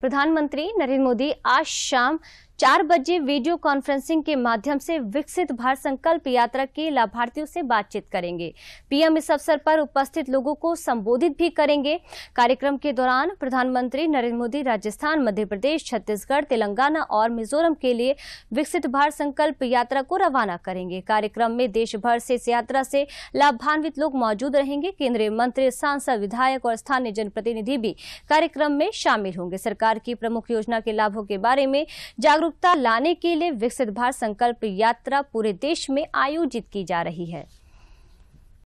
प्रधानमंत्री नरेंद्र मोदी आज शाम चार बजे वीडियो कॉन्फ्रेंसिंग के माध्यम से विकसित भारत संकल्प यात्रा के लाभार्थियों से बातचीत करेंगे पीएम इस अवसर पर उपस्थित लोगों को संबोधित भी करेंगे कार्यक्रम के दौरान प्रधानमंत्री नरेंद्र मोदी राजस्थान मध्य प्रदेश छत्तीसगढ़ तेलंगाना और मिजोरम के लिए विकसित भारत संकल्प यात्रा को रवाना करेंगे कार्यक्रम में देश भर से इस यात्रा से लाभान्वित लोग मौजूद रहेंगे केंद्रीय मंत्री सांसद विधायक और स्थानीय जनप्रतिनिधि भी कार्यक्रम में शामिल होंगे सरकार की प्रमुख योजना के लाभों के बारे में जागरूक जागरूकता लाने के लिए विकसित भारत संकल्प यात्रा पूरे देश में आयोजित की जा रही है